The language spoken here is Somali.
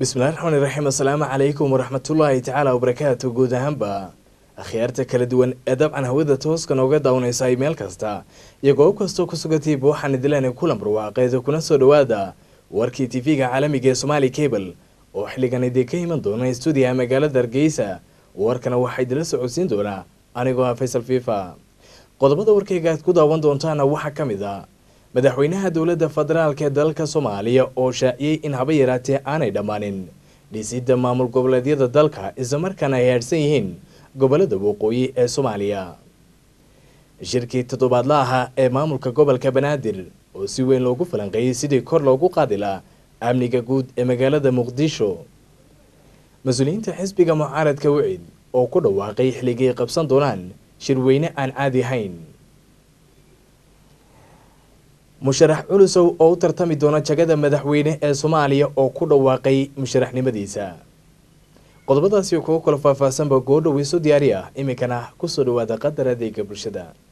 bismillahi raxmaani raxiim assalaamu calaykum waraxmatullaahi tacaala wabarakaatu guud ahaanba akhyaarta kala duwan ee dabcan hawada tooska nooga daawanaysa meel kasta iyo goob kastoo ku sugantiib waxaan idileen kulan barwaaqeed kuna soo dhawaada warkii t v ga caalamiga ee somaali cable oo xilligan idinka iman doona stuudiyaha magaalada argeysa warkana waxaa idinla socodsiin doonaa anigoo ah faysal fifa qodobada warkeyga aad ku daawan doontaana waxaa ka mid a ah, madaxweynaha dowladda federaalk ee dalka soomaaliya oo shaaciyey in haba yaraatee aanay dhammaanin dhisidda maamul goboleedyada dalka islamarkaana ay haadhsan yihiin gobolada waqooyi ee soomaaliya shirkii toddobaadla ahaa ee maamulka gobolka banaadir oo si weyn loogu falanqeeyey sidii kor loogu qaadi laha amniga guud ee magaalada muqdisho mas-uuliyiinta xisbiga mucaaradka wicid oo ku dhawaaqay xilligay qabsan doonaan shir weyne aan caadi ahayn musharax culusow oo u tartami doona jagada madaxweyne ee soomaaliya oo ku dhawaaqay musharaxnimadiisa qodobadaasi kuga kala faahfaahsanba goodhow isu diyaari ah iminkana kusoo dhawaada qadar adeega bulshada